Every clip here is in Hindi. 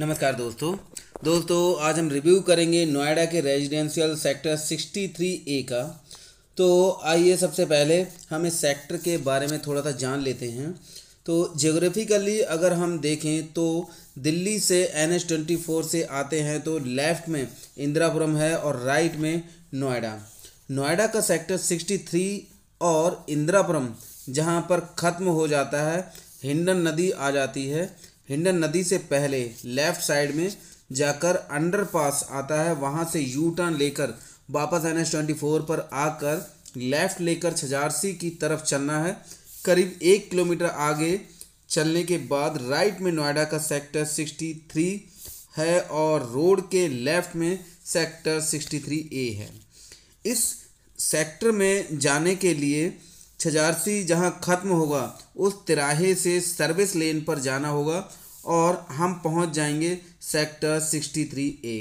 नमस्कार दोस्तों दोस्तों आज हम रिव्यू करेंगे नोएडा के residential sector sixty three A का तो आइए सबसे पहले हम इस सेक्टर के बारे में थोड़ा सा जान लेते हैं तो जियोग्राफिकली अगर हम देखें तो दिल्ली से एन एच ट्वेंटी फोर से आते हैं तो लेफ़्ट में इंदिरापुरम है और राइट में नोएडा नोएडा का सेक्टर सिक्सटी थ्री और इंदिरापुरम जहाँ पर ख़त्म हो जाता है हिंडन नदी आ जाती है हिंडन नदी से पहले लेफ्ट साइड में जाकर अंडरपास आता है वहाँ से यू टर्न लेकर वापस एन एस ट्वेंटी फोर पर आकर लेफ्ट लेकर छजारसी की तरफ चलना है करीब एक किलोमीटर आगे चलने के बाद राइट में नोएडा का सेक्टर सिक्सटी थ्री है और रोड के लेफ्ट में सेक्टर सिक्सटी थ्री ए है इस सेक्टर में जाने के लिए छजारसी जहाँ ख़त्म होगा उस तिराहे से सर्विस लेन पर जाना होगा और हम पहुंच जाएंगे सेक्टर 63 ए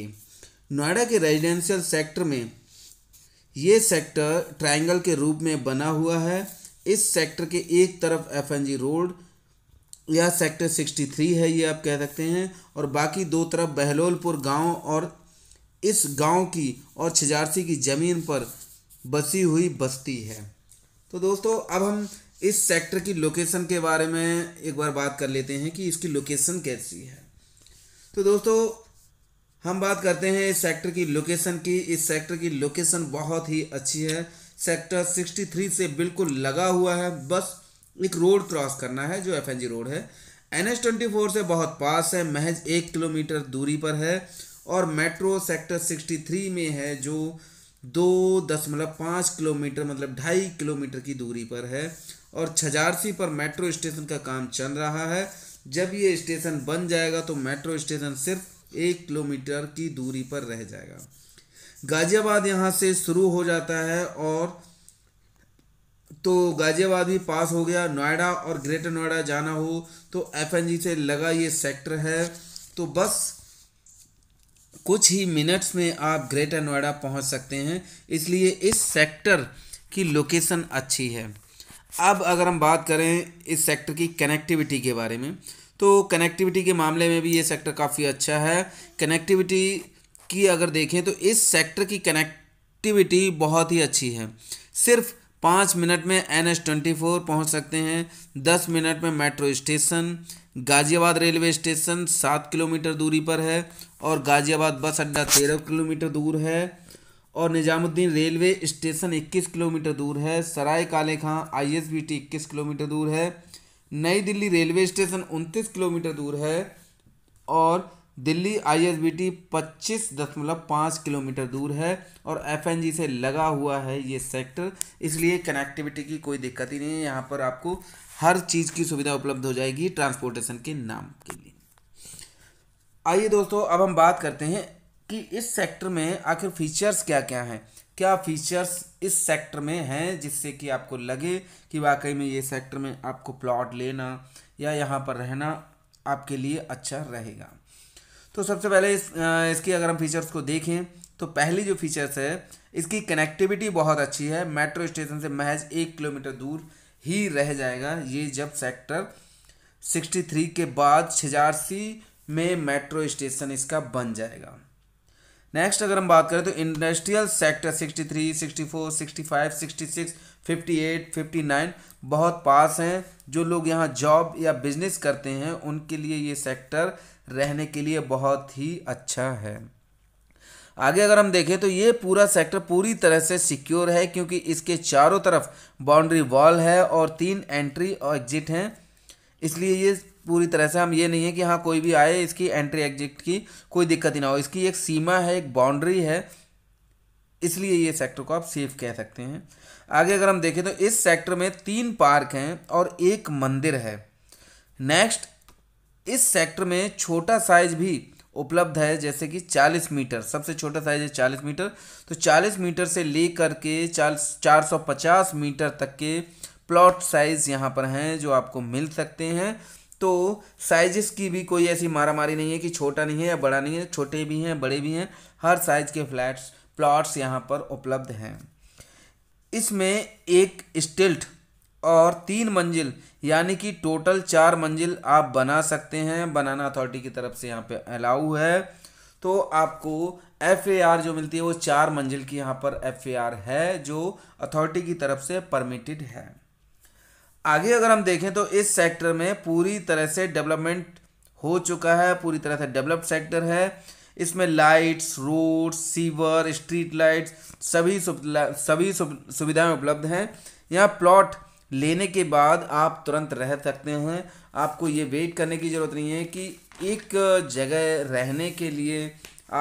नोएडा के रेजिडेंशियल सेक्टर में ये सेक्टर ट्रायंगल के रूप में बना हुआ है इस सेक्टर के एक तरफ एफ रोड या सेक्टर 63 है ये आप कह सकते हैं और बाकी दो तरफ बहलोलपुर गांव और इस गांव की और छजारसी की ज़मीन पर बसी हुई बस्ती है तो दोस्तों अब हम इस सेक्टर की लोकेशन के बारे में एक बार बात कर लेते हैं कि इसकी लोकेशन कैसी है तो दोस्तों हम बात करते हैं इस सेक्टर की लोकेशन की इस सेक्टर की लोकेशन बहुत ही अच्छी है सेक्टर 63 से बिल्कुल लगा हुआ है बस एक रोड क्रॉस करना है जो एफ रोड है एन से बहुत पास है महज एक किलोमीटर दूरी पर है और मेट्रो सेक्टर 63 में है जो दो दशमलव पाँच किलोमीटर मतलब ढाई किलोमीटर की दूरी पर है और छजारसी पर मेट्रो स्टेशन का काम चल रहा है जब ये स्टेशन बन जाएगा तो मेट्रो स्टेशन सिर्फ एक किलोमीटर की दूरी पर रह जाएगा गाजियाबाद यहाँ से शुरू हो जाता है और तो गाजियाबाद भी पास हो गया नोएडा और ग्रेटर नोएडा जाना हो तो एफ से लगा ये सेक्टर है तो बस कुछ ही मिनट्स में आप ग्रेटर नोएडा पहुंच सकते हैं इसलिए इस सेक्टर की लोकेशन अच्छी है अब अगर हम बात करें इस सेक्टर की कनेक्टिविटी के बारे में तो कनेक्टिविटी के मामले में भी ये सेक्टर काफ़ी अच्छा है कनेक्टिविटी की अगर देखें तो इस सेक्टर की कनेक्टिविटी बहुत ही अच्छी है सिर्फ पाँच मिनट में एन एस ट्वेंटी फोर पहुँच सकते हैं दस मिनट में metro station Ghaziabad railway station सात किलोमीटर दूरी पर है और गाज़ियाबाद बस अड्डा तेरह किलोमीटर दूर है और निज़ामुद्दीन रेलवे स्टेशन इक्कीस किलोमीटर दूर है Sarai Kale Khan I S B T इक्कीस किलोमीटर दूर है नई दिल्ली रेलवे स्टेशन उनतीस किलोमीटर दूर है और दिल्ली आईएसबीटी 25.5 किलोमीटर दूर है और एफएनजी से लगा हुआ है ये सेक्टर इसलिए कनेक्टिविटी की कोई दिक्कत ही नहीं है यहाँ पर आपको हर चीज़ की सुविधा उपलब्ध हो जाएगी ट्रांसपोर्टेशन के नाम के लिए आइए दोस्तों अब हम बात करते हैं कि इस सेक्टर में आखिर फीचर्स क्या क्या हैं क्या फीचर्स इस सेक्टर में हैं जिससे कि आपको लगे कि वाकई में ये सेक्टर में आपको प्लॉट लेना या यहाँ पर रहना आपके लिए अच्छा रहेगा तो सबसे पहले इस इसकी अगर हम फीचर्स को देखें तो पहली जो फीचर्स है इसकी कनेक्टिविटी बहुत अच्छी है मेट्रो स्टेशन से महज एक किलोमीटर दूर ही रह जाएगा ये जब सेक्टर 63 के बाद छिजारसी में मेट्रो स्टेशन इसका बन जाएगा नेक्स्ट अगर हम बात करें तो इंडस्ट्रियल सेक्टर 63, 64, 65, 66, 58, 59 बहुत पास हैं जो लोग यहाँ जॉब या बिजनेस करते हैं उनके लिए ये सेक्टर रहने के लिए बहुत ही अच्छा है आगे अगर हम देखें तो ये पूरा सेक्टर पूरी तरह से सिक्योर है क्योंकि इसके चारों तरफ बाउंड्री वॉल है और तीन एंट्री और एग्जिट हैं इसलिए ये पूरी तरह से हम ये नहीं है कि हाँ कोई भी आए इसकी एंट्री एग्जिट की कोई दिक्कत ही ना हो इसकी एक सीमा है एक बाउंड्री है इसलिए ये सेक्टर को आप सेफ कह सकते हैं आगे अगर हम देखें तो इस सेक्टर में तीन पार्क हैं और एक मंदिर है नेक्स्ट इस सेक्टर में छोटा साइज भी उपलब्ध है जैसे कि 40 मीटर सबसे छोटा साइज है 40 मीटर तो 40 मीटर से ले कर के चार सौ पचास मीटर तक के प्लॉट साइज़ यहाँ पर हैं जो आपको मिल सकते हैं तो साइजेस की भी कोई ऐसी मारामारी नहीं है कि छोटा नहीं है या बड़ा नहीं है छोटे भी हैं बड़े भी हैं हर साइज़ के फ्लैट्स प्लॉट्स यहाँ पर उपलब्ध हैं इसमें एक स्टिल्ट और तीन मंजिल यानी कि टोटल चार मंजिल आप बना सकते हैं बनाना अथॉरिटी की तरफ से यहाँ पे अलाउ है तो आपको एफ ए आर जो मिलती है वो चार मंजिल की यहाँ पर एफ ए आर है जो अथॉरिटी की तरफ से परमिटेड है आगे अगर हम देखें तो इस सेक्टर में पूरी तरह से डेवलपमेंट हो चुका है पूरी तरह से डेवलप्ड सेक्टर है इसमें lights road sewer street lights सभी सभी सुविधाएं उपलब्ध हैं यहाँ प्लॉट लेने के बाद आप तुरंत रह सकते हैं आपको ये वेट करने की ज़रूरत नहीं है कि एक जगह रहने के लिए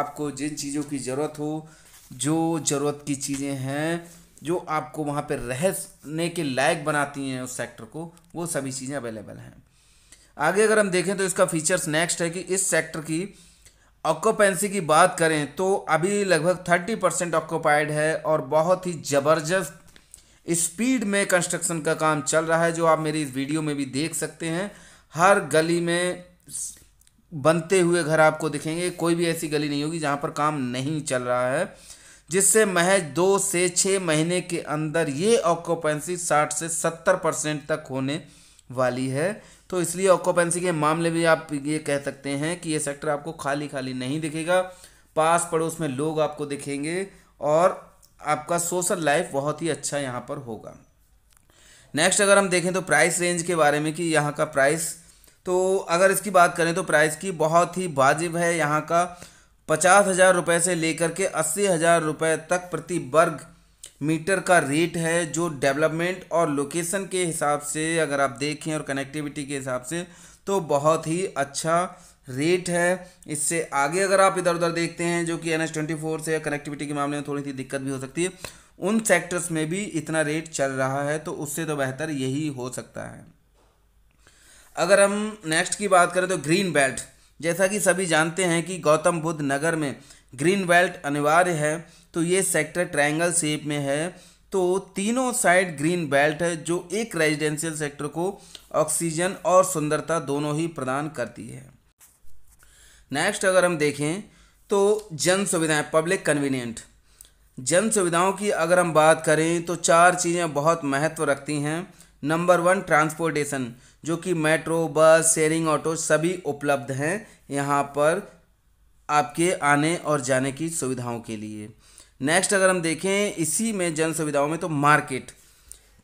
आपको जिन चीज़ों की ज़रूरत हो जो ज़रूरत की चीज़ें हैं जो आपको वहाँ पर रहने के लायक बनाती हैं उस सेक्टर को वो सभी चीज़ें अवेलेबल हैं आगे अगर हम देखें तो इसका फीचर्स नेक्स्ट है कि इस सेक्टर की ऑक्योपेंसी की बात करें तो अभी लगभग थर्टी परसेंट ऑक्योपाइड है और बहुत ही ज़बरदस्त स्पीड में कंस्ट्रक्शन का काम चल रहा है जो आप मेरी इस वीडियो में भी देख सकते हैं हर गली में बनते हुए घर आपको दिखेंगे कोई भी ऐसी गली नहीं होगी जहाँ पर काम नहीं चल रहा है जिससे महज दो से छः महीने के अंदर ये ऑक्यूपेंसी साठ से सत्तर परसेंट तक होने वाली है तो इसलिए ऑक्यूपेंसी के मामले में आप ये कह सकते हैं कि ये सेक्टर आपको खाली खाली नहीं दिखेगा पास पड़ोस में लोग आपको दिखेंगे और आपका सोशल लाइफ बहुत ही अच्छा यहाँ पर होगा नेक्स्ट अगर हम देखें तो प्राइस रेंज के बारे में कि यहाँ का प्राइस तो अगर इसकी बात करें तो प्राइस की बहुत ही वाजिब है यहाँ का पचास हज़ार रुपये से लेकर के अस्सी हज़ार रुपये तक प्रति वर्ग मीटर का रेट है जो डेवलपमेंट और लोकेशन के हिसाब से अगर आप देखें और कनेक्टिविटी के हिसाब से तो बहुत ही अच्छा रेट है इससे आगे अगर आप इधर उधर देखते हैं जो कि एन एस ट्वेंटी फोर से कनेक्टिविटी के मामले में थोड़ी सी दिक्कत भी हो सकती है उन सेक्टर्स में भी इतना रेट चल रहा है तो उससे तो बेहतर यही हो सकता है अगर हम नेक्स्ट की बात करें तो ग्रीन बेल्ट जैसा कि सभी जानते हैं कि गौतम बुद्ध नगर में ग्रीन बेल्ट अनिवार्य है तो ये सेक्टर ट्रायंगल शेप में है तो तीनों साइड ग्रीन बेल्ट है जो एक रेजिडेंशियल सेक्टर को ऑक्सीजन और सुंदरता दोनों ही प्रदान करती है नेक्स्ट अगर हम देखें तो जन सुविधाएँ पब्लिक कन्वीनियंट जन सुविधाओं की अगर हम बात करें तो चार चीज़ें बहुत महत्व रखती हैं नंबर वन ट्रांसपोर्टेशन जो कि मेट्रो बस शेयरिंग ऑटो सभी उपलब्ध हैं यहाँ पर आपके आने और जाने की सुविधाओं के लिए नेक्स्ट अगर हम देखें इसी में जन सुविधाओं में तो मार्केट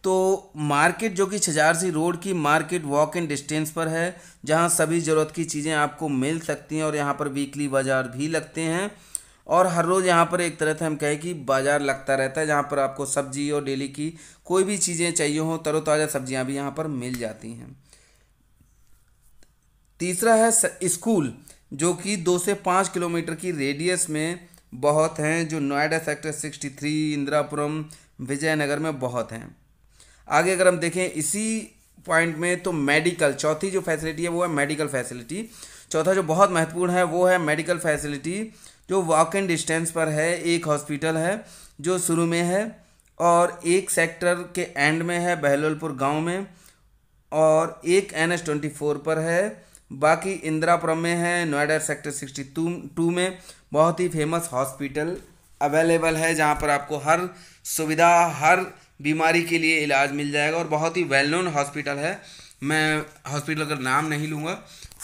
तो मार्केट जो कि छजारसी रोड की मार्केट वॉक इन डिस्टेंस पर है जहां सभी ज़रूरत की चीज़ें आपको मिल सकती हैं और यहां पर वीकली बाज़ार भी लगते हैं और हर रोज़ यहाँ पर एक तरह से हम कहें कि बाज़ार लगता रहता है जहाँ पर आपको सब्जी और डेली की कोई भी चीज़ें चाहिए हों तरोताज़ा सब्जियाँ भी यहाँ पर मिल जाती हैं तीसरा है स्कूल जो कि दो से पाँच किलोमीटर की रेडियस में बहुत हैं जो Noida sector sixty three Indirapuram Vijaynagar में बहुत हैं आगे अगर हम देखें इसी पॉइंट में तो मेडिकल चौथी जो फैसिलिटी है वो है मेडिकल फैसिलिटी चौथा जो बहुत महत्वपूर्ण है वो है मेडिकल फैसिलिटी जो वॉक इन डिस्टेंस पर है एक हॉस्पिटल है जो शुरू में है और एक सेक्टर के एंड में है बहलोलपुर गांव में और एक एन एस ट्वेंटी फोर पर है बाकी इंदिरापुरम में है Noida sector sixty two two में बहुत ही फेमस हॉस्पिटल अवेलेबल है जहाँ पर आपको हर सुविधा हर बीमारी के लिए इलाज मिल जाएगा और बहुत ही वेल नोन हॉस्पिटल है मैं हॉस्पिटल का नाम नहीं लूँगा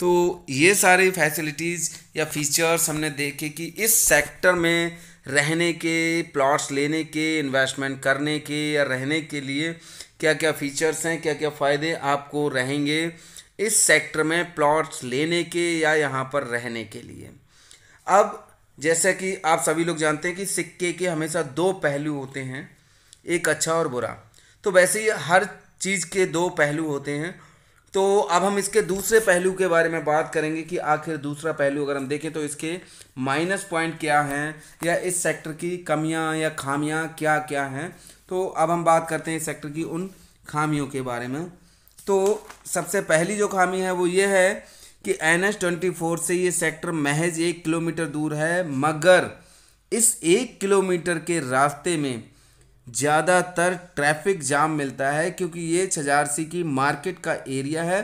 तो ये सारे फैसिलिटीज़ या फीचर्स हमने देखे कि इस सेक्टर में रहने के प्लॉट्स लेने के इन्वेस्टमेंट करने के या रहने के लिए क्या क्या फीचर्स हैं क्या क्या फ़ायदे आपको रहेंगे इस सेक्टर में प्लॉट्स लेने के या यहाँ पर रहने के लिए अब जैसा कि आप सभी लोग जानते हैं कि सिक्के के हमेशा दो पहलू होते हैं एक अच्छा और बुरा तो वैसे ही हर चीज़ के दो पहलू होते हैं तो अब हम इसके दूसरे पहलू के बारे में बात करेंगे कि आखिर दूसरा पहलू अगर हम देखें तो इसके माइनस पॉइंट क्या हैं या इस सेक्टर की कमियां या खामियां क्या क्या हैं तो अब हम बात करते हैं इस सेक्टर की उन खामियों के बारे में तो सबसे पहली जो खामी है वो ये है कि एन एस ट्वेंटी फोर से ये सेक्टर महज एक किलोमीटर दूर है मगर इस एक किलोमीटर के रास्ते में ज़्यादातर ट्रैफिक जाम मिलता है क्योंकि ये छजारसी की मार्केट का एरिया है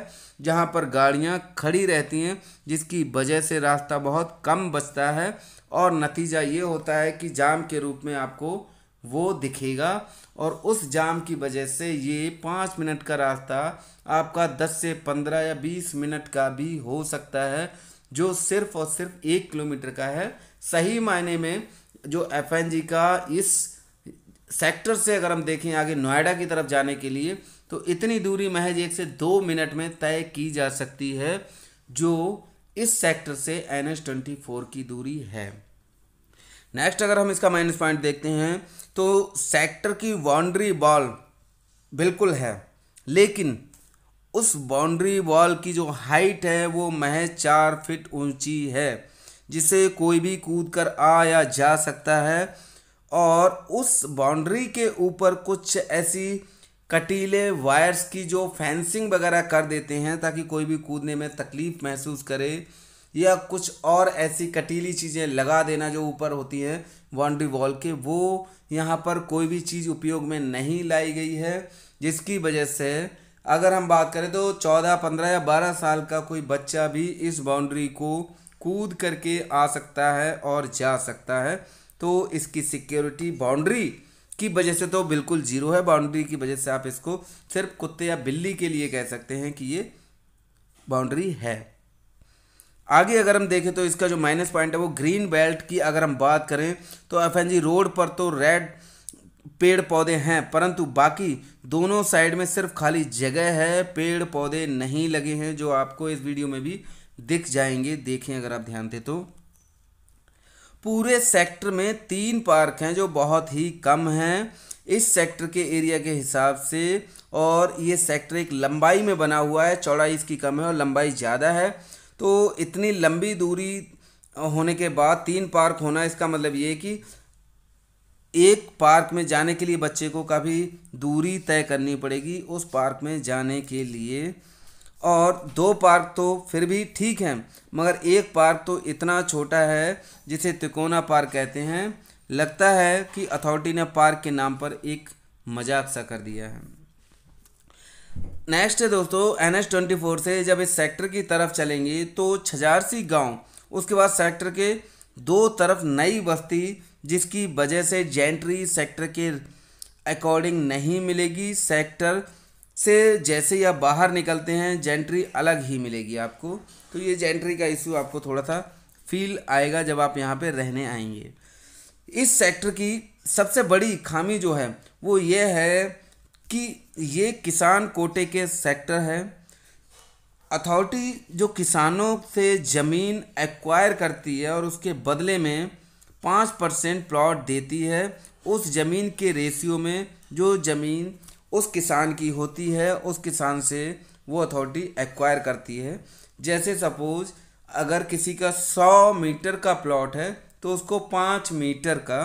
जहाँ पर गाड़ियाँ खड़ी रहती हैं जिसकी वजह से रास्ता बहुत कम बचता है और नतीजा ये होता है कि जाम के रूप में आपको वो दिखेगा और उस जाम की वजह से ये पाँच मिनट का रास्ता आपका दस से पंद्रह या बीस मिनट का भी हो सकता है जो सिर्फ़ और सिर्फ एक किलोमीटर का है सही मायने में जो एफ का इस सेक्टर से अगर हम देखें आगे नोएडा की तरफ जाने के लिए तो इतनी दूरी महज एक से दो मिनट में तय की जा सकती है जो इस सेक्टर से एन एच ट्वेंटी फोर की दूरी है नेक्स्ट अगर हम इसका माइनस पॉइंट देखते हैं तो सेक्टर की बाउंड्री बॉल बिल्कुल है लेकिन उस बाउंड्री बॉल की जो हाइट है वो महज चार फिट ऊंची है जिसे कोई भी कूद कर आ या जा सकता है और उस बाउंड्री के ऊपर कुछ ऐसी कटीले वायर्स की जो फेंसिंग वगैरह कर देते हैं ताकि कोई भी कूदने में तकलीफ़ महसूस करे या कुछ और ऐसी कटीली चीज़ें लगा देना जो ऊपर होती हैं बाउंड्री वॉल के वो यहाँ पर कोई भी चीज़ उपयोग में नहीं लाई गई है जिसकी वजह से अगर हम बात करें तो चौदह पंद्रह या बारह साल का कोई बच्चा भी इस बाउंड्री को कूद करके आ सकता है और जा सकता है तो इसकी सिक्योरिटी बाउंड्री की वजह से तो बिल्कुल जीरो है बाउंड्री की वजह से आप इसको सिर्फ कुत्ते या बिल्ली के लिए कह सकते हैं कि ये बाउंड्री है आगे अगर हम देखें तो इसका जो माइनस पॉइंट है वो ग्रीन बेल्ट की अगर हम बात करें तो जी रोड पर तो रेड पेड़ पौधे हैं परंतु बाकी दोनों साइड में सिर्फ खाली जगह है पेड़ पौधे नहीं लगे हैं जो आपको इस वीडियो में भी दिख जाएंगे देखें अगर आप ध्यान दें तो पूरे सेक्टर में तीन पार्क हैं जो बहुत ही कम हैं इस सेक्टर के एरिया के हिसाब से और ये सेक्टर एक लंबाई में बना हुआ है चौड़ाई इसकी कम है और लंबाई ज़्यादा है तो इतनी लंबी दूरी होने के बाद तीन पार्क होना इसका मतलब ये कि एक पार्क में जाने के लिए बच्चे को काफ़ी दूरी तय करनी पड़ेगी उस पार्क में जाने के लिए और दो पार्क तो फिर भी ठीक हैं मगर एक पार्क तो इतना छोटा है जिसे तिकोना पार्क कहते हैं लगता है कि अथॉरिटी ने पार्क के नाम पर एक मजाक सा कर दिया है नेक्स्ट है दोस्तों एन एच ट्वेंटी फोर से जब इस सेक्टर की तरफ चलेंगे तो छजारसी गांव उसके बाद सेक्टर के दो तरफ नई बस्ती जिसकी वजह से जेंट्री सेक्टर के अकॉर्डिंग नहीं मिलेगी सेक्टर से जैसे ही आप बाहर निकलते हैं जेंट्री अलग ही मिलेगी आपको तो ये जेंट्री का इशू आपको थोड़ा सा फील आएगा जब आप यहाँ पे रहने आएंगे इस सेक्टर की सबसे बड़ी खामी जो है वो ये है कि ये किसान कोटे के सेक्टर है अथॉरिटी जो किसानों से ज़मीन एक्वायर करती है और उसके बदले में पाँच परसेंट प्लॉट देती है उस ज़मीन के रेशियो में जो ज़मीन उस किसान की होती है उस किसान से वो अथॉरिटी एक्वायर करती है जैसे सपोज अगर किसी का सौ मीटर का प्लॉट है तो उसको पाँच मीटर का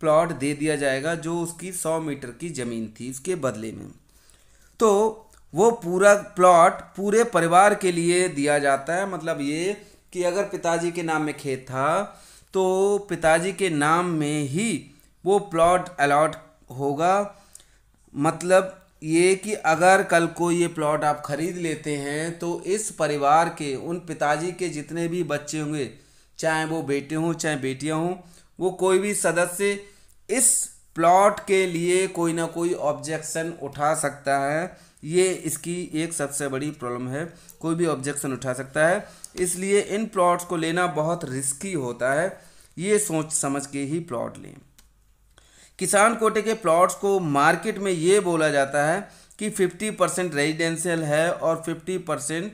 प्लॉट दे दिया जाएगा जो उसकी सौ मीटर की ज़मीन थी इसके बदले में तो वो पूरा प्लॉट पूरे परिवार के लिए दिया जाता है मतलब ये कि अगर पिताजी के नाम में खेत था तो पिताजी के नाम में ही वो प्लॉट अलॉट होगा मतलब ये कि अगर कल को ये प्लॉट आप ख़रीद लेते हैं तो इस परिवार के उन पिताजी के जितने भी बच्चे होंगे चाहे वो बेटे हों चाहे बेटियां हों वो कोई भी सदस्य इस प्लॉट के लिए कोई ना कोई ऑब्जेक्शन उठा सकता है ये इसकी एक सबसे बड़ी प्रॉब्लम है कोई भी ऑब्जेक्शन उठा सकता है इसलिए इन प्लॉट्स को लेना बहुत रिस्की होता है ये सोच समझ के ही प्लॉट लें किसान कोटे के प्लॉट्स को मार्केट में ये बोला जाता है कि 50 परसेंट रेजिडेंशियल है और 50 परसेंट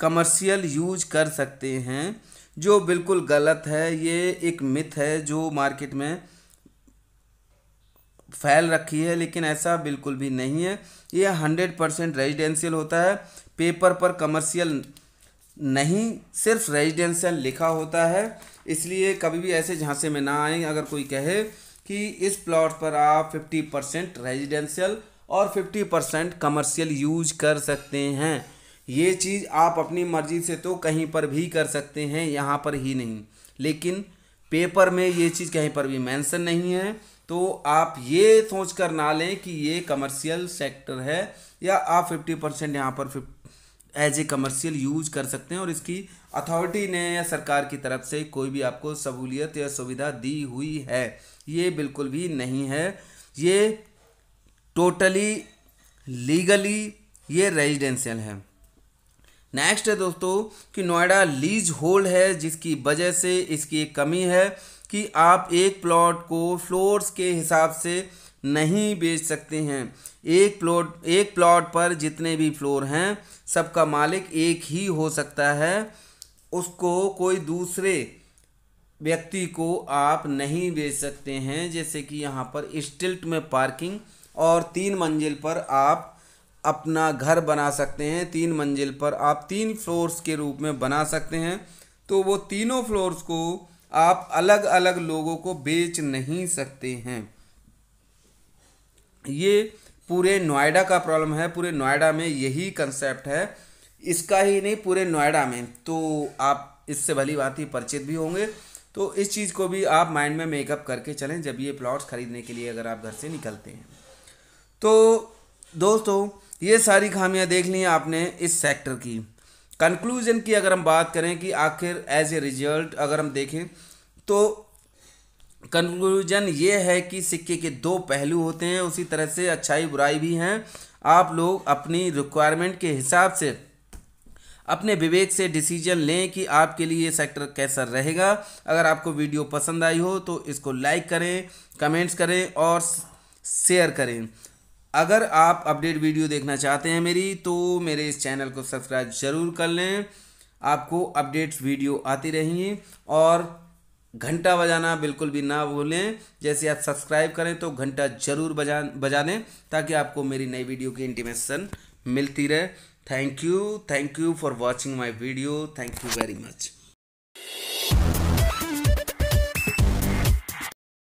कमर्शियल यूज कर सकते हैं जो बिल्कुल गलत है ये एक मिथ है जो मार्केट में फैल रखी है लेकिन ऐसा बिल्कुल भी नहीं है ये हंड्रेड परसेंट रेजिडेंशियल होता है पेपर पर कमर्शियल नहीं सिर्फ रेजिडेंशियल लिखा होता है इसलिए कभी भी ऐसे झांसे में ना आए अगर कोई कहे कि इस प्लॉट पर आप 50 परसेंट रेजिडेंशियल और 50 परसेंट कमर्शियल यूज कर सकते हैं ये चीज़ आप अपनी मर्ज़ी से तो कहीं पर भी कर सकते हैं यहाँ पर ही नहीं लेकिन पेपर में ये चीज़ कहीं पर भी मेंशन नहीं है तो आप ये सोच कर ना लें कि ये कमर्शियल सेक्टर है या आप 50 परसेंट यहाँ पर एज ए कमर्शियल यूज कर सकते हैं और इसकी अथॉरिटी ने या सरकार की तरफ से कोई भी आपको सहूलियत या सुविधा दी हुई है ये बिल्कुल भी नहीं है ये टोटली लीगली ये रेजिडेंशियल है नेक्स्ट है दोस्तों कि नोएडा लीज होल्ड है जिसकी वजह से इसकी एक कमी है कि आप एक प्लॉट को फ्लोर्स के हिसाब से नहीं बेच सकते हैं एक प्लॉट एक प्लॉट पर जितने भी फ्लोर हैं सबका मालिक एक ही हो सकता है उसको कोई दूसरे व्यक्ति को आप नहीं बेच सकते हैं जैसे कि यहाँ पर स्टिल्ट में पार्किंग और तीन मंजिल पर आप अपना घर बना सकते हैं तीन मंजिल पर आप तीन फ्लोर्स के रूप में बना सकते हैं तो वो तीनों फ्लोर्स को आप अलग अलग लोगों को बेच नहीं सकते हैं ये पूरे नोएडा का प्रॉब्लम है पूरे नोएडा में यही कंसेप्ट है इसका ही नहीं पूरे नोएडा में तो आप इससे भली बात ही परिचित भी होंगे तो इस चीज़ को भी आप माइंड में मेकअप करके चलें जब ये प्लॉट्स खरीदने के लिए अगर आप घर से निकलते हैं तो दोस्तों ये सारी खामियां देख ली आपने इस सेक्टर की कंक्लूजन की अगर हम बात करें कि आखिर एज ए रिजल्ट अगर हम देखें तो कंक्लूजन ये है कि सिक्के के दो पहलू होते हैं उसी तरह से अच्छाई बुराई भी हैं आप लोग अपनी रिक्वायरमेंट के हिसाब से अपने विवेक से डिसीजन लें कि आपके लिए ये सेक्टर कैसा रहेगा अगर आपको वीडियो पसंद आई हो तो इसको लाइक करें कमेंट्स करें और शेयर करें अगर आप अपडेट वीडियो देखना चाहते हैं मेरी तो मेरे इस चैनल को सब्सक्राइब ज़रूर कर लें आपको अपडेट्स वीडियो आती रहेंगी और घंटा बजाना बिल्कुल भी ना भूलें जैसे आप सब्सक्राइब करें तो घंटा जरूर बजा बजा दें ताकि आपको मेरी नई वीडियो की इंटीमेशन मिलती रहे thank you thank you for watching my video thank you very much